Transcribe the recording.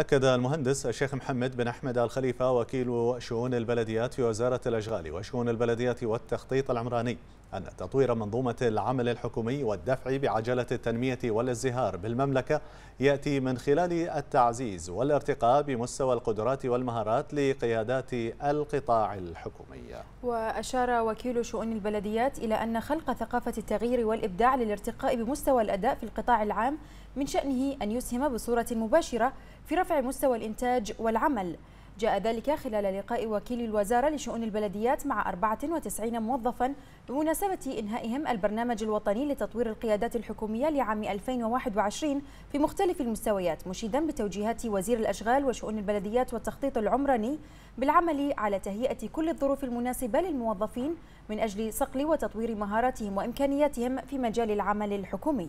أكد المهندس الشيخ محمد بن أحمد الخليفة وكيل شؤون البلديات في وزارة الأشغال وشؤون البلديات والتخطيط العمراني أن تطوير منظومة العمل الحكومي والدفع بعجلة التنمية والازدهار بالمملكة يأتي من خلال التعزيز والارتقاء بمستوى القدرات والمهارات لقيادات القطاع الحكومي وأشار وكيل شؤون البلديات إلى أن خلق ثقافة التغيير والإبداع للارتقاء بمستوى الأداء في القطاع العام من شأنه أن يسهم بصورة مباشرة في رفع رفع مستوى الإنتاج والعمل جاء ذلك خلال لقاء وكيل الوزارة لشؤون البلديات مع 94 موظفا بمناسبة إنهائهم البرنامج الوطني لتطوير القيادات الحكومية لعام 2021 في مختلف المستويات مشيدا بتوجيهات وزير الأشغال وشؤون البلديات والتخطيط العمراني بالعمل على تهيئة كل الظروف المناسبة للموظفين من أجل صقل وتطوير مهاراتهم وإمكانياتهم في مجال العمل الحكومي